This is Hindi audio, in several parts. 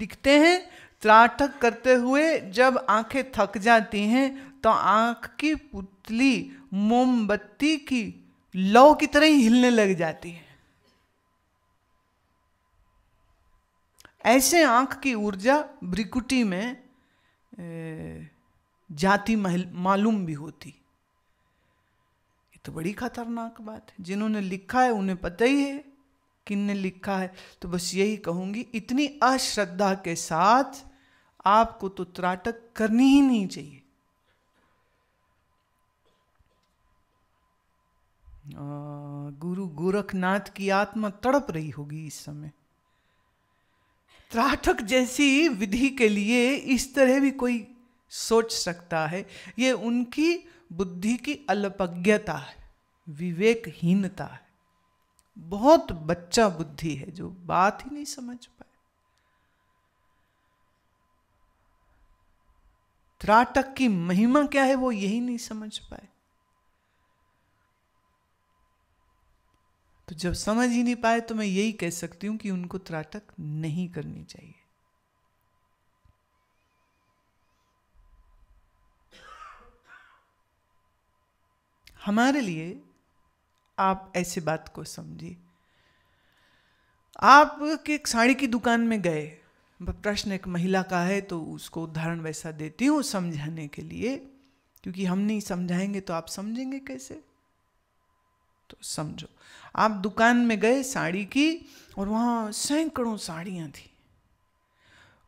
लिखते हैं त्राटक करते हुए जब आंखें थक जाती हैं तो आंख की पुतली मोमबत्ती की लौ की तरह ही हिलने लग जाती है ऐसे आंख की ऊर्जा ब्रिकुटी में जाति मालूम भी होती ये तो बड़ी खतरनाक बात है जिन्होंने लिखा है उन्हें पता ही है किन ने लिखा है तो बस यही कहूंगी इतनी अश्रद्धा के साथ आपको तो त्राटक करनी ही नहीं चाहिए गुरु गोरखनाथ की आत्मा तड़प रही होगी इस समय त्राटक जैसी विधि के लिए इस तरह भी कोई सोच सकता है ये उनकी बुद्धि की अल्पज्ञता है विवेकहीनता है बहुत बच्चा बुद्धि है जो बात ही नहीं समझ पाए त्राटक की महिमा क्या है वो यही नहीं समझ पाए तो जब समझ ही नहीं पाए तो मैं यही कह सकती हूं कि उनको त्राटक नहीं करनी चाहिए हमारे लिए आप ऐसे बात को समझिए आप के साड़ी की दुकान में गए प्रश्न एक महिला का है तो उसको उदाहरण वैसा देती हूँ समझाने के लिए क्योंकि हम नहीं समझाएंगे तो आप समझेंगे कैसे तो समझो आप दुकान में गए साड़ी की और वहाँ सैकड़ों साड़ियाँ थी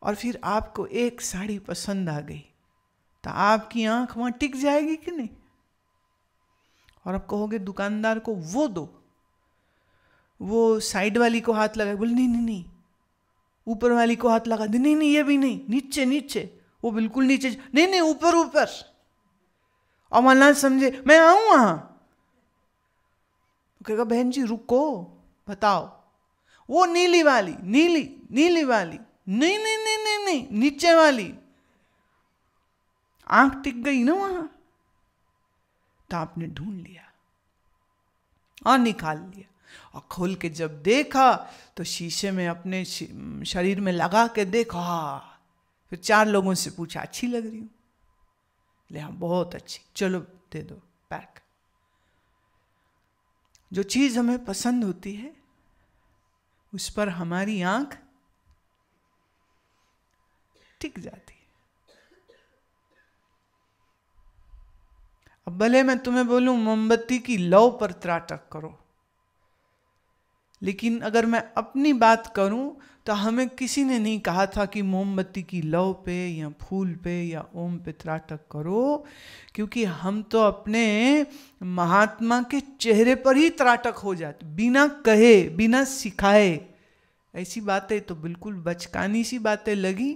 और फिर आपको एक साड़ी पसंद आ गई तो आपकी आंख वहाँ टिक जाएगी कि नहीं और आप कहोगे दुकानदार को वो दो वो साइड वाली को हाथ लगा बोले नहीं नहीं नहीं ऊपर वाली को हाथ लगा दे नहीं नहीं ये भी नहीं नीचे नीचे वो बिल्कुल नीचे नहीं नहीं ऊपर ऊपर और मान समझे मैं आऊं वहां तो कहेगा बहन जी रुको बताओ वो नीली वाली नीली नीली वाली नहीं नहीं नहीं नहीं नहीं नीचे वाली आंख टिक गई ना वहां तो आपने ढूंढ लिया और निकाल लिया और खोल के जब देखा तो शीशे में अपने शरीर में लगा के देखा हाँ, फिर चार लोगों से पूछा अच्छी लग रही हूं ले हाँ बहुत अच्छी चलो दे दो पैक जो चीज़ हमें पसंद होती है उस पर हमारी आंख टिक जाती अब भले मैं तुम्हें बोलूं मोमबत्ती की लौ पर त्राटक करो लेकिन अगर मैं अपनी बात करूं तो हमें किसी ने नहीं कहा था कि मोमबत्ती की लौ पे या फूल पे या ओम पे त्राटक करो क्योंकि हम तो अपने महात्मा के चेहरे पर ही त्राटक हो जाते बिना कहे बिना सिखाए ऐसी बातें तो बिल्कुल बचकानी सी बातें लगी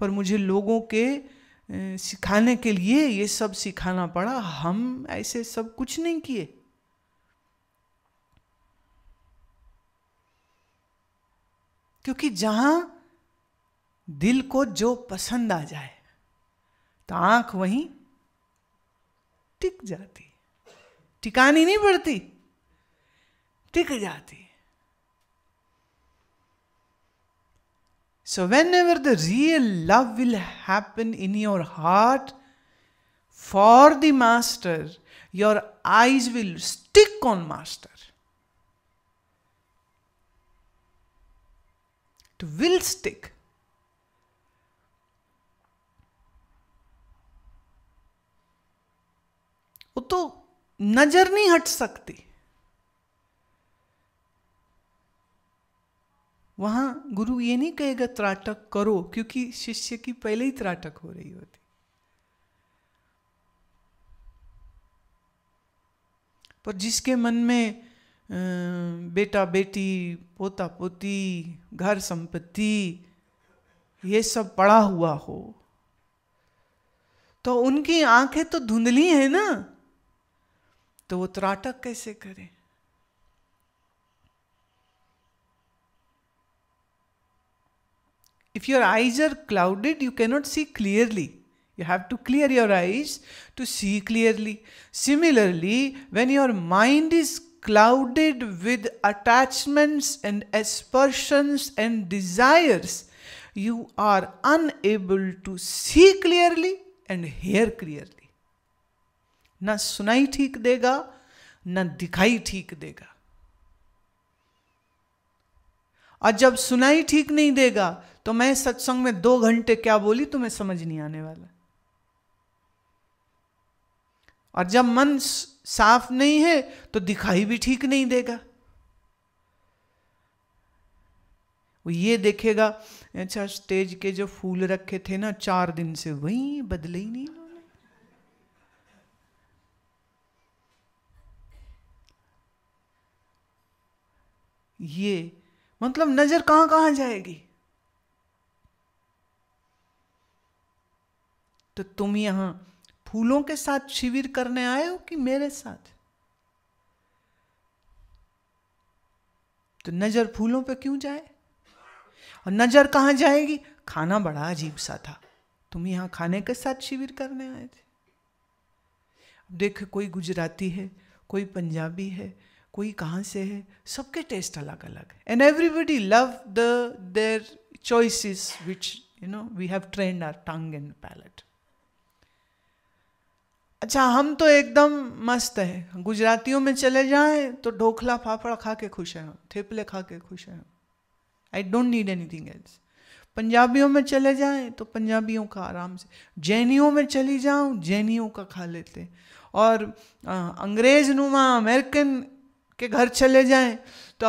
पर मुझे लोगों के सिखाने के लिए ये सब सिखाना पड़ा हम ऐसे सब कुछ नहीं किए क्योंकि जहां दिल को जो पसंद आ जाए तो आंख वहीं टिक जाती टिकानी नहीं पड़ती टिक जाती So, whenever the real love will happen in your heart for the Master, your eyes will stick on Master. It will stick. वो तो नजर नहीं हट सकती वहाँ गुरु ये नहीं कहेगा त्राटक करो क्योंकि शिष्य की पहले ही त्राटक हो रही होती पर जिसके मन में बेटा बेटी पोता पोती घर संपत्ति ये सब पड़ा हुआ हो तो उनकी आंखें तो धुंधली है ना तो वो त्राटक कैसे करें If your eyes are clouded, you cannot see clearly. You have to clear your eyes to see clearly. Similarly, when your mind is clouded with attachments and aspersions and desires, you are unable to see clearly and hear clearly. Na sunai ठीक dega, na dikhai ठीक dega. और जब सुनाई ठीक नहीं देगा तो मैं सत्संग में दो घंटे क्या बोली तुम्हें तो समझ नहीं आने वाला और जब मन साफ नहीं है तो दिखाई भी ठीक नहीं देगा वो ये देखेगा अच्छा स्टेज के जो फूल रखे थे ना चार दिन से वही बदले ही नहीं ये मतलब नजर कहां कहां जाएगी तो तुम यहां फूलों के साथ शिविर करने आए हो कि मेरे साथ तो नजर फूलों पे क्यों जाए और नजर कहां जाएगी खाना बड़ा अजीब सा था तुम यहां खाने के साथ शिविर करने आए थे देख कोई गुजराती है कोई पंजाबी है कोई कहाँ से है सबके टेस्ट अलग अलग है and everybody love the their choices which you know we have trained our tongue and palate अच्छा हम तो एकदम मस्त है गुजरातियों में चले जाएं तो ढोखला फाफड़ा खा के खुश हैं थेपले खा के खुश हैं I don't need anything else पंजाबियों में चले जाएं तो पंजाबियों का आराम से जैनियों में चली जाऊं जैनियों का खा लेते और अंग्रेज नुमा अमेरिकन के घर चले जाएं तो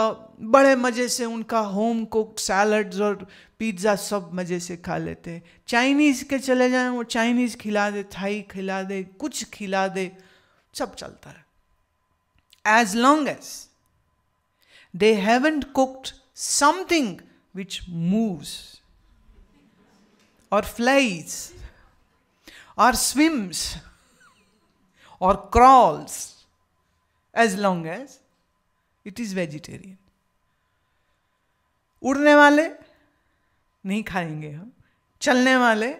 बड़े मज़े से उनका होम कुक सैलड्स और पिज्ज़ा सब मज़े से खा लेते हैं चाइनीज़ के चले जाएं वो चाइनीज़ खिला दे थाई खिला दे कुछ खिला दे सब चलता है as long as they haven't cooked something which moves और फ्लाइज और स्विम्स और crawls as long as it is vegetarian उड़ने वाले नहीं खाएंगे हम चलने वाले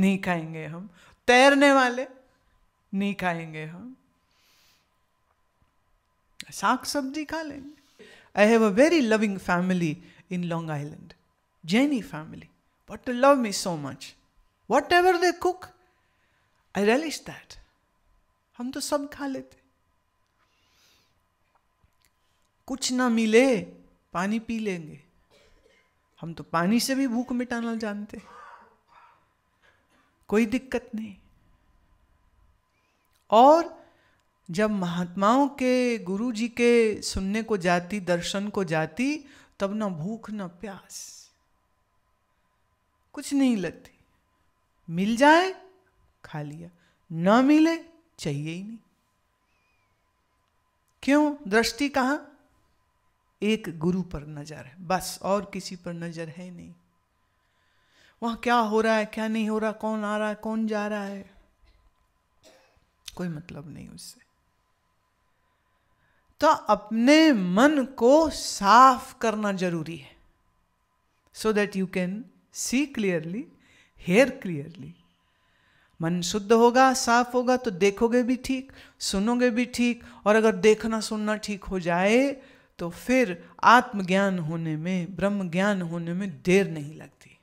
नहीं खाएंगे हम तैरने वाले नहीं खाएंगे हम साग सब्जी खा लेंगे I have a very loving family in Long Island जैनी family but love me so much whatever they cook I relish that हम तो सब खा लेते कुछ ना मिले पानी पी लेंगे हम तो पानी से भी भूख मिटाना जानते कोई दिक्कत नहीं और जब महात्माओं के गुरु जी के सुनने को जाती दर्शन को जाती तब ना भूख ना प्यास कुछ नहीं लगती मिल जाए खा लिया ना मिले चाहिए ही नहीं क्यों दृष्टि कहाँ एक गुरु पर नज़र है बस और किसी पर नज़र है नहीं वहां क्या हो रहा है क्या नहीं हो रहा कौन आ रहा है कौन जा रहा है कोई मतलब नहीं उससे तो अपने मन को साफ करना जरूरी है so that you can see clearly hear clearly मन शुद्ध होगा साफ होगा तो देखोगे भी ठीक सुनोगे भी ठीक और अगर देखना सुनना ठीक हो जाए तो फिर आत्मज्ञान होने में ब्रह्म ज्ञान होने में देर नहीं लगती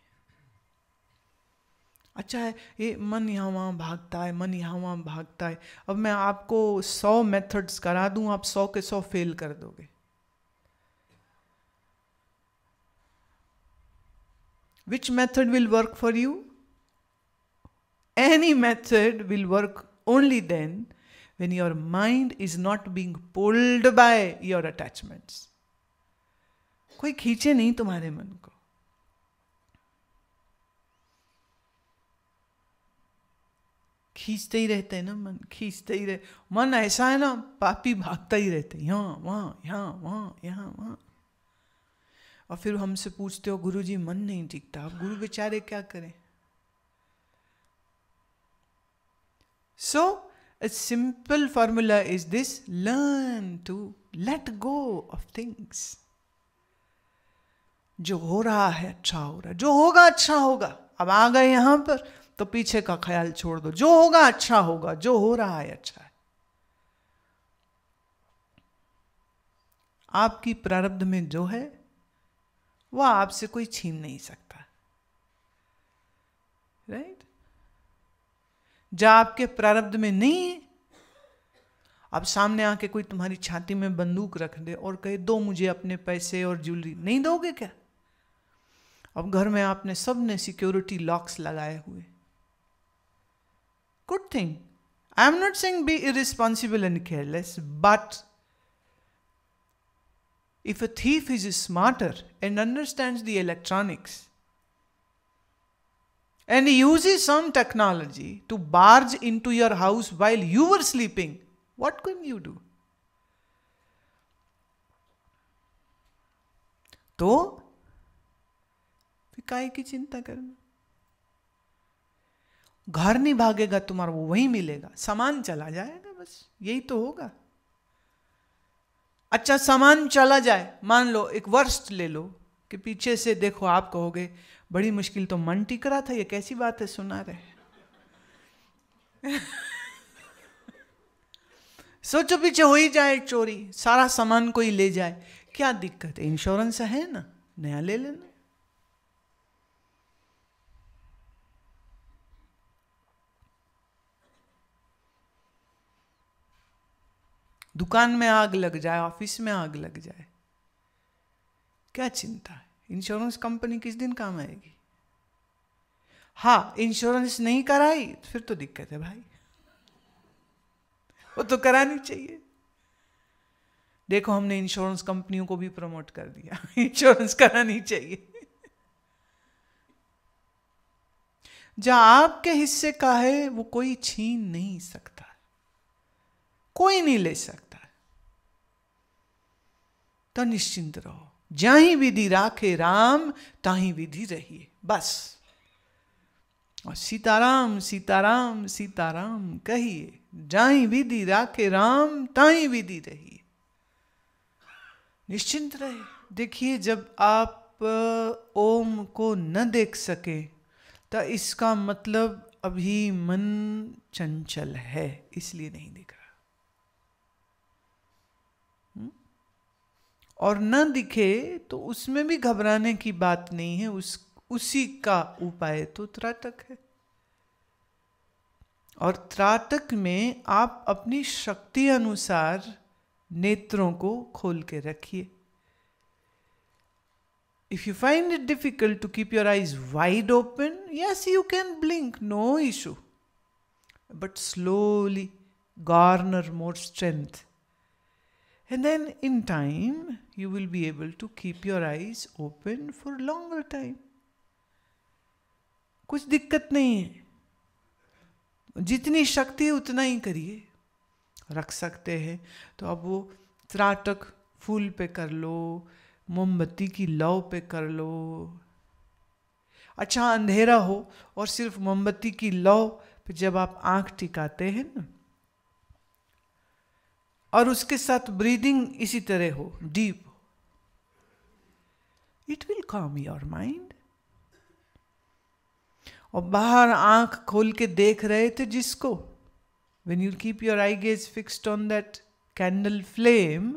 अच्छा है ये मन यहाँ वहाँ भागता है मन यहाँ वहाँ भागता है अब मैं आपको सौ मेथड्स करा दूँ आप सौ के सौ फेल कर दोगे which method will work for you any method will work only then when your mind is not being pulled by your attachments. कोई खींचे नहीं तुम्हारे मन को खींचते ही रहते हैं ना मन खींचते ही रहे मन ऐसा है ना पापी भागता ही रहते यहाँ वहाँ यहाँ वहाँ यहाँ वहाँ और फिर हमसे पूछते हो गुरु जी मन नहीं टिकता अब गुरु बेचारे क्या करें सो so, A simple formula is this learn to let go of things. जो हो रहा है अच्छा हो रहा है जो होगा अच्छा होगा अब आ गए यहां पर तो पीछे का ख्याल छोड़ दो जो होगा अच्छा होगा जो हो रहा है अच्छा है आपकी प्रारब्ध में जो है वह आपसे कोई छीन नहीं सकता राइट right? जो आपके प्रारब्ध में नहीं है अब सामने आके कोई तुम्हारी छाती में बंदूक रख दे और कहे दो मुझे अपने पैसे और ज्वेलरी नहीं दोगे क्या अब घर में आपने सब ने सिक्योरिटी लॉक्स लगाए हुए good thing I am not saying be irresponsible and careless but if a thief is smarter and understand the electronics and uses some technology to barge into your house while you were sleeping, what can you do? तो काय की चिंता करना घर नहीं भागेगा तुम्हारा वो वहीं मिलेगा सामान चला जाएगा बस यही तो होगा अच्छा सामान चला जाए मान लो एक वर्ष ले लो कि पीछे से देखो आप कहोगे बड़ी मुश्किल तो मन टिक रहा था ये कैसी बात है सुना रहे सोचो पीछे हो ही जाए चोरी सारा सामान कोई ले जाए क्या दिक्कत है इंश्योरेंस है ना नया ले लेना दुकान में आग लग जाए ऑफिस में आग लग जाए क्या चिंता है इंश्योरेंस कंपनी किस दिन काम आएगी हाँ इंश्योरेंस नहीं कराई तो फिर तो दिक्कत है भाई वो तो करानी चाहिए देखो हमने इंश्योरेंस कंपनियों को भी प्रमोट कर दिया इंश्योरेंस करानी चाहिए जहां आपके हिस्से का है वो कोई छीन नहीं सकता कोई नहीं ले सकता तो निश्चिंत रहो जाही विधि राखे राम ताही विधि रहिए बस और सीताराम सीताराम सीताराम कहिए जाही विधि राखे राम ताही विधि रहिए निश्चिंत रहे देखिए जब आप ओम को न देख सके तो इसका मतलब अभी मन चंचल है इसलिए नहीं दिख रहा और न दिखे तो उसमें भी घबराने की बात नहीं है उस उसी का उपाय तो त्राटक है और त्राटक में आप अपनी शक्ति अनुसार नेत्रों को खोल के रखिए if you find it difficult to keep your eyes wide open yes you can blink no issue but slowly garner more strength And then in time, you will be able to keep your eyes open for longer time. कुछ दिक्कत नहीं है जितनी शक्ति उतना ही करिए रख सकते हैं तो अब वो त्राटक फूल पे कर लो मोमबत्ती की लौ पे कर लो अच्छा अंधेरा हो और सिर्फ मोमबत्ती की लौ पे जब आप आंख टिकाते हैं ना और उसके साथ ब्रीदिंग इसी तरह हो deep it will calm your mind और बाहर आंख खोल के देख रहे थे जिसको when you keep your eye gaze fixed on that candle flame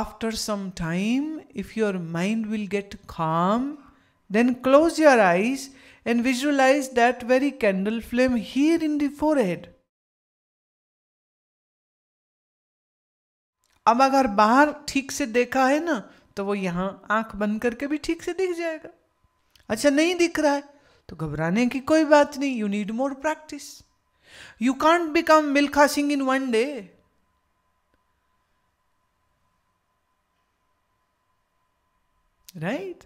after some time if your mind will get calm then close your eyes and visualise that very candle flame here in the head अब अगर बाहर ठीक से देखा है ना तो वो यहाँ आंख बंद करके भी ठीक से दिख जाएगा अच्छा नहीं दिख रहा है तो घबराने की कोई बात नहीं you need more practice you can't become Milkha Singh in one day right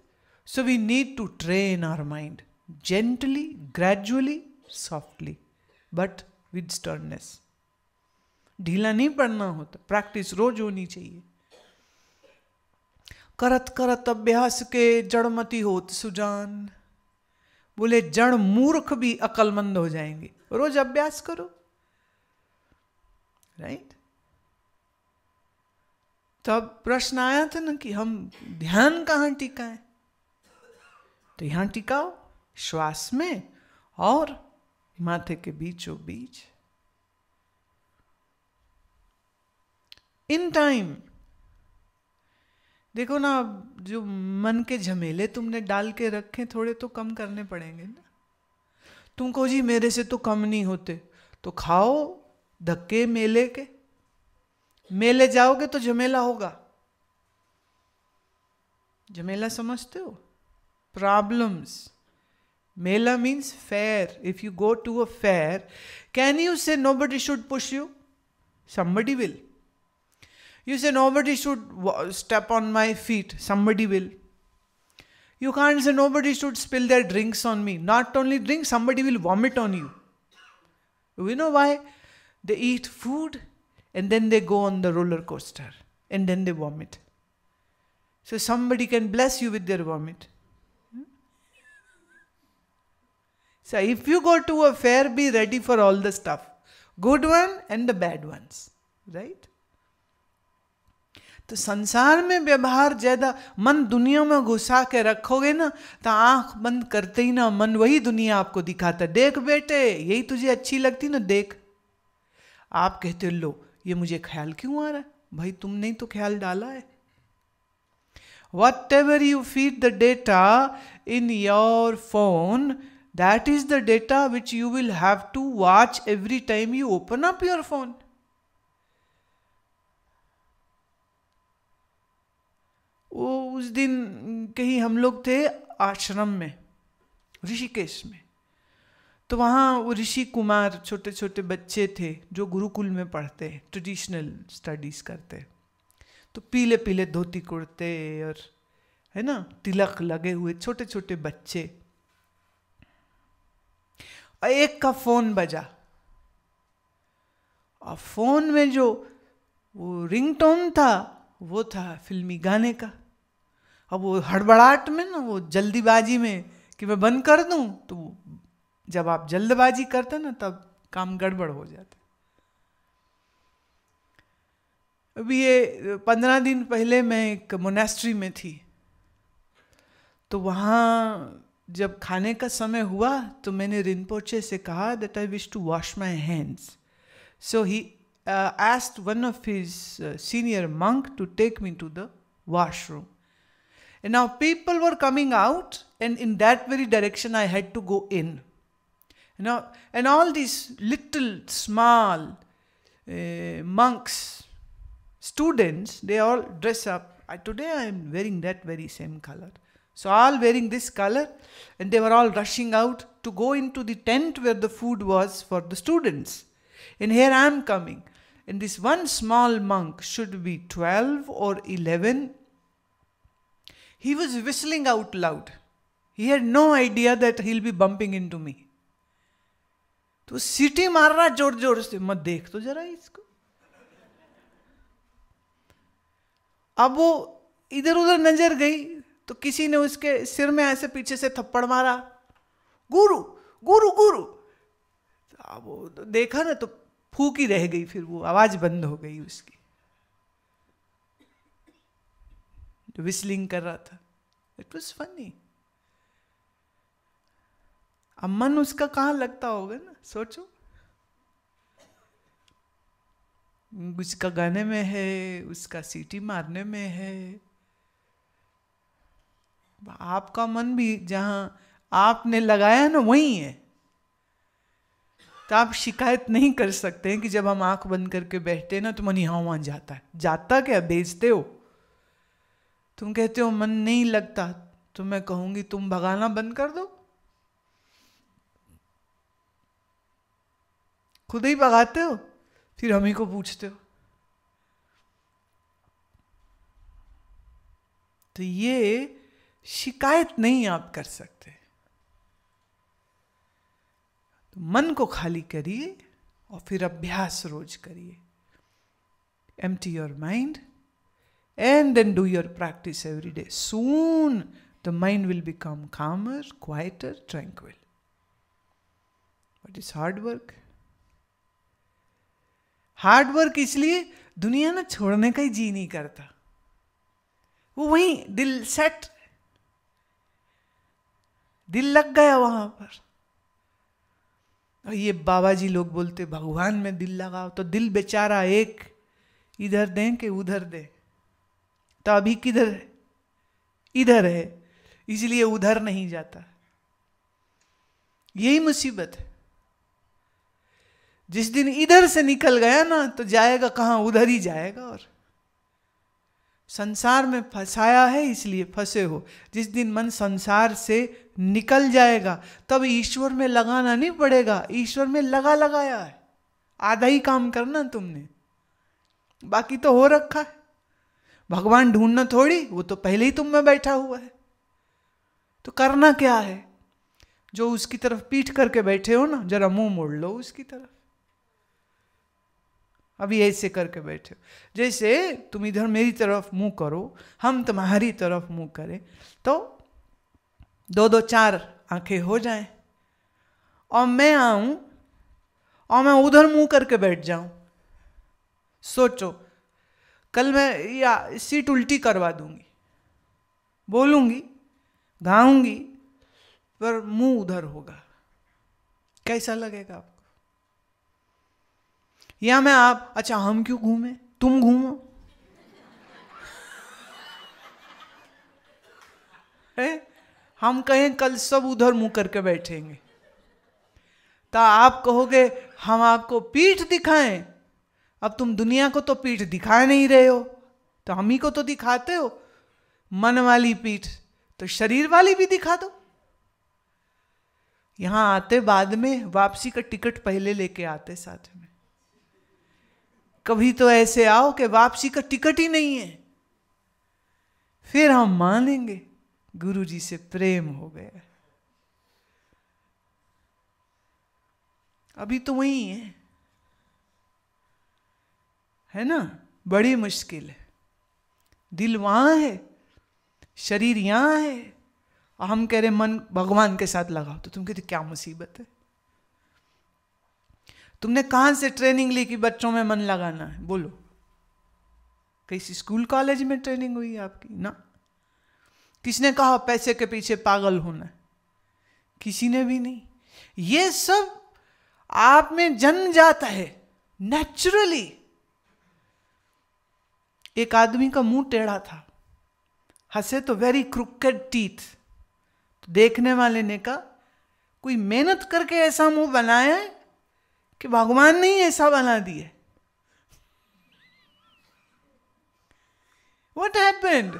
so we need to train our mind gently gradually softly but with sternness ढीला नहीं पड़ना होता प्रैक्टिस रोज होनी चाहिए करत करत अभ्यास के जड़मती होत सुजान बोले जड़ मूर्ख भी अकलमंद हो जाएंगे रोज अभ्यास करो राइट तब तो प्रश्न आया था ना कि हम ध्यान कहाँ टिकाए तो यहां टिकाओ श्वास में और माथे के बीचों बीच इन टाइम देखो ना जो मन के झमेले तुमने डाल के रखे थोड़े तो कम करने पड़ेंगे ना तुम कहो जी मेरे से तो कम नहीं होते तो खाओ धक्के मेले के मेले जाओगे तो झमेला होगा झमेला समझते हो प्रॉब्लम्स मेला means fair if you go to a fair can you say nobody should push you somebody will You say, nobody should step on my feet. Somebody will. You can't say, nobody should spill their drinks on me. Not only drink, somebody will vomit on you. You know why? They eat food and then they go on the roller coaster and then they vomit. So somebody can bless you with their vomit. Hmm? So if you go to a fair, be ready for all the stuff good one and the bad ones, right? तो संसार में व्यवहार ज्यादा मन दुनिया में घुसा के रखोगे ना तो आंख बंद करते ही ना मन वही दुनिया आपको दिखाता देख बेटे यही तुझे अच्छी लगती ना देख आप कहते हो लो ये मुझे ख्याल क्यों आ रहा है भाई तुमने ही तो ख्याल डाला है whatever you feed the data in your phone that is the data which you will have to watch every time you open up your phone वो उस दिन कहीं हम लोग थे आश्रम में ऋषिकेश में तो वहाँ वो ऋषि कुमार छोटे छोटे बच्चे थे जो गुरुकुल में पढ़ते हैं ट्रेडिशनल स्टडीज़ करते हैं तो पीले पीले धोती कुर्ते और है ना तिलक लगे हुए छोटे छोटे बच्चे और एक का फोन बजा और फोन में जो वो रिंगटोन था वो था फिल्मी गाने का अब वो हड़बड़ाहट में ना वो जल्दीबाजी में कि मैं बंद कर दूं तो जब आप जल्दबाजी करते ना तब काम गड़बड़ हो जाते अभी ये पंद्रह दिन पहले मैं एक मोनेस्ट्री में थी तो वहाँ जब खाने का समय हुआ तो मैंने रिनपोचे से कहा that I wish to wash my hands so he uh, asked one of his uh, senior monk to take me to the washroom. And now people were coming out, and in that very direction I had to go in. And all, and all these little small uh, monks, students, they all dress up. I, today I am wearing that very same color. So all wearing this color, and they were all rushing out to go into the tent where the food was for the students. And here I am coming. And this one small monk should be 12 or 11. He was whistling out loud. He had no idea that he'll be bumping into me. तो सीटी मार रहा जोर जोर से मत देख तो जरा इसको अब वो इधर उधर नजर गई तो किसी ने उसके सिर में ऐसे पीछे से थप्पड़ मारा गुरु गुरु गुरु अब वो तो देखा ना तो फूकी रह गई फिर वो आवाज बंद हो गई उसकी तो विस्लिंग कर रहा था इट वॉज फनी अब मन उसका कहां लगता होगा ना सोचो उसका गाने में है उसका सीटी मारने में है आपका मन भी जहां आपने लगाया ना वहीं है तो आप शिकायत नहीं कर सकते हैं कि जब हम आंख बंद करके बैठते हैं ना तो मन यहाँ वहाँ जाता है जाता क्या बेचते हो तुम कहते हो मन नहीं लगता तो मैं कहूंगी तुम भगाना बंद कर दो खुद ही भगाते हो फिर हम ही को पूछते हो तो ये शिकायत नहीं आप कर सकते मन को खाली करिए और फिर अभ्यास रोज करिए empty your mind and then do your practice every day soon the mind will become calmer quieter tranquil but is hard work hard work इसलिए दुनिया ना छोड़ने का ही जी नहीं करता वो वहीं दिल सेट दिल लग गया वहां पर और ये बाबा जी लोग बोलते भगवान में दिल लगाओ तो दिल बेचारा एक इधर दें कि उधर दें तो अभी किधर है इधर है इसलिए उधर नहीं जाता यही मुसीबत है जिस दिन इधर से निकल गया ना तो जाएगा कहाँ उधर ही जाएगा और संसार में फंसाया है इसलिए फंसे हो जिस दिन मन संसार से निकल जाएगा तब ईश्वर में लगाना नहीं पड़ेगा ईश्वर में लगा लगाया है आधा ही काम करना तुमने बाकी तो हो रखा है भगवान ढूंढना थोड़ी वो तो पहले ही तुम में बैठा हुआ है तो करना क्या है जो उसकी तरफ पीठ करके बैठे हो ना जरा मुंह मोड़ लो उसकी तरफ अभी ऐसे करके बैठे हो जैसे तुम इधर मेरी तरफ मुंह करो हम तुम्हारी तरफ मुंह करें तो दो दो चार आंखें हो जाएं और मैं आऊं और मैं उधर मुंह करके बैठ जाऊं सोचो कल मैं या सीट उल्टी करवा दूंगी बोलूंगी गाऊंगी पर मुंह उधर होगा कैसा लगेगा आपको या मैं आप अच्छा हम क्यों घूमे तुम घूमो है हम कहें कल सब उधर मुंह करके बैठेंगे तो आप कहोगे हम आपको पीठ दिखाएं अब तुम दुनिया को तो पीठ दिखा नहीं रहे हो तो हम ही को तो दिखाते हो मन वाली पीठ तो शरीर वाली भी दिखा दो यहां आते बाद में वापसी का टिकट पहले लेके आते साथ में कभी तो ऐसे आओ कि वापसी का टिकट ही नहीं है फिर हम मानेंगे गुरु जी से प्रेम हो गया अभी तो वही है है ना बड़ी मुश्किल है दिल वहां है शरीर यहां है और हम कह रहे मन भगवान के साथ लगाओ तो तुम कहते क्या मुसीबत है तुमने कहां से ट्रेनिंग ली कि बच्चों में मन लगाना है बोलो किसी स्कूल कॉलेज में ट्रेनिंग हुई आपकी ना किसने कहा पैसे के पीछे पागल होना किसी ने भी नहीं ये सब आप में जन्म जाता है नेचुरली एक आदमी का मुंह टेढ़ा था हंसे तो वेरी क्रुकेड टीथ तो देखने वाले ने कहा कोई मेहनत करके ऐसा मुंह बनाया है कि भगवान ने ही ऐसा बना दिया वट हैपेंड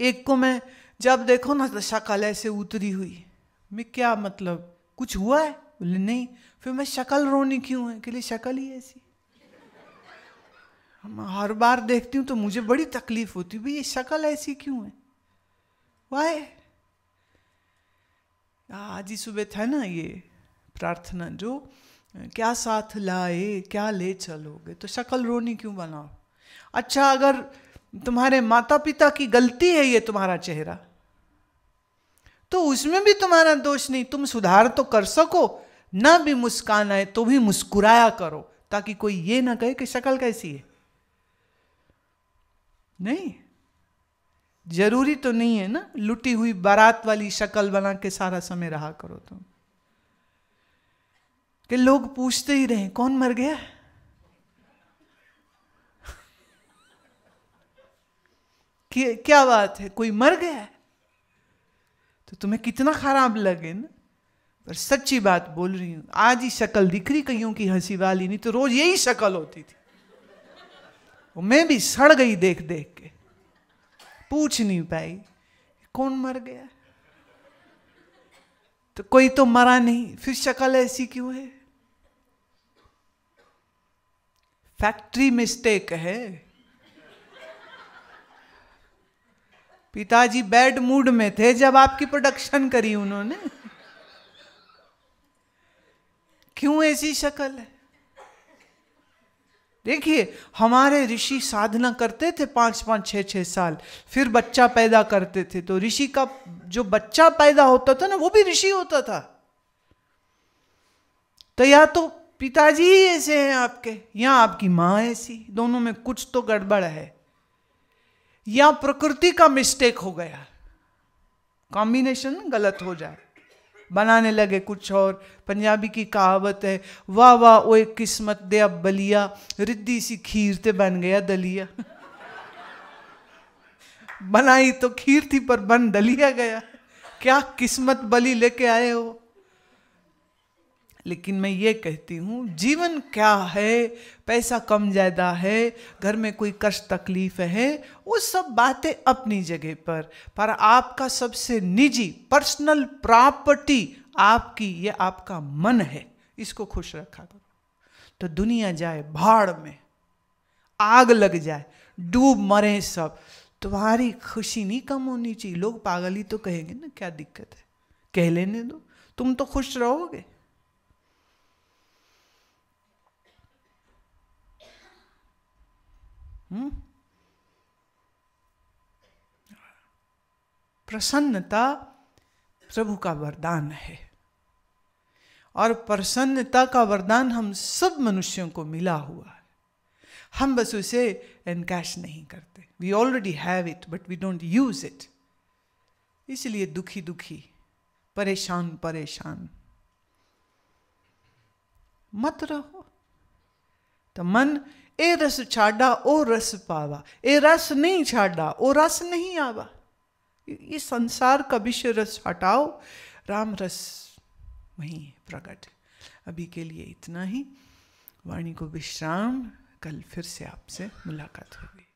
एक को मैं जब देखो ना शक्ल ऐसे उतरी हुई मैं क्या मतलब कुछ हुआ है बोले नहीं फिर मैं शक्ल रोनी क्यों है के लिए शक्ल ही ऐसी हर बार देखती हूँ तो मुझे बड़ी तकलीफ होती भाई ये शक्ल ऐसी क्यों है वाय आज ही सुबह था ना ये प्रार्थना जो क्या साथ लाए क्या ले चलोगे तो शक्ल रोनी क्यों बनाओ अच्छा अगर तुम्हारे माता पिता की गलती है ये तुम्हारा चेहरा तो उसमें भी तुम्हारा दोष नहीं तुम सुधार तो कर सको ना भी मुस्कान आए तो भी मुस्कुराया करो ताकि कोई ये ना कहे कि शक्ल कैसी है नहीं जरूरी तो नहीं है ना लुटी हुई बारात वाली शक्ल बना के सारा समय रहा करो तुम तो। कि लोग पूछते ही रहे कौन मर गया है क्या बात है कोई मर गया है तो तुम्हें कितना खराब लगे ना पर सच्ची बात बोल रही हूं आज ही शक्ल दिख रही कहीं की हंसी वाली नहीं तो रोज यही शक्ल होती थी और मैं भी सड़ गई देख देख के पूछ नहीं पाई कौन मर गया तो कोई तो मरा नहीं फिर शक्ल ऐसी क्यों है फैक्ट्री मिस्टेक है पिताजी बैड मूड में थे जब आपकी प्रोडक्शन करी उन्होंने क्यों ऐसी शक्ल है देखिए हमारे ऋषि साधना करते थे पांच पांच छह छह साल फिर बच्चा पैदा करते थे तो ऋषि का जो बच्चा पैदा होता था ना वो भी ऋषि होता था तो या तो पिताजी ही ऐसे हैं आपके या आपकी मां ऐसी दोनों में कुछ तो गड़बड़ है या प्रकृति का मिस्टेक हो गया कॉम्बिनेशन गलत हो जाए बनाने लगे कुछ और पंजाबी की कहावत है वाह वाह ओए किस्मत दे अब बलिया रिद्धि सी खीर ते बन गया दलिया बनाई तो खीर थी पर बन दलिया गया क्या किस्मत बली लेके आए हो लेकिन मैं ये कहती हूँ जीवन क्या है पैसा कम ज़्यादा है घर में कोई कष्ट तकलीफ है वो सब बातें अपनी जगह पर पर आपका सबसे निजी पर्सनल प्रॉपर्टी आपकी ये आपका मन है इसको खुश रखा करो तो दुनिया जाए भाड़ में आग लग जाए डूब मरे सब तुम्हारी खुशी नहीं कम होनी चाहिए लोग पागल ही तो कहेंगे ना क्या दिक्कत है कह लेने दो तुम तो खुश रहोगे प्रसन्नता प्रभु का वरदान है और प्रसन्नता का वरदान हम सब मनुष्यों को मिला हुआ है हम बस उसे एनकैश नहीं करते we already have it but we don't use it इसलिए दुखी दुखी परेशान परेशान मत रहो तो मन ए रस छाडा ओ रस पावा ਇਹ रस नहीं छाडा ਉਹ रस नहीं आवा ये संसार का विषय रस हटाओ राम रस वहीं है प्रकट अभी के लिए इतना ही वाणी को विश्राम कल फिर से आपसे मुलाकात होगी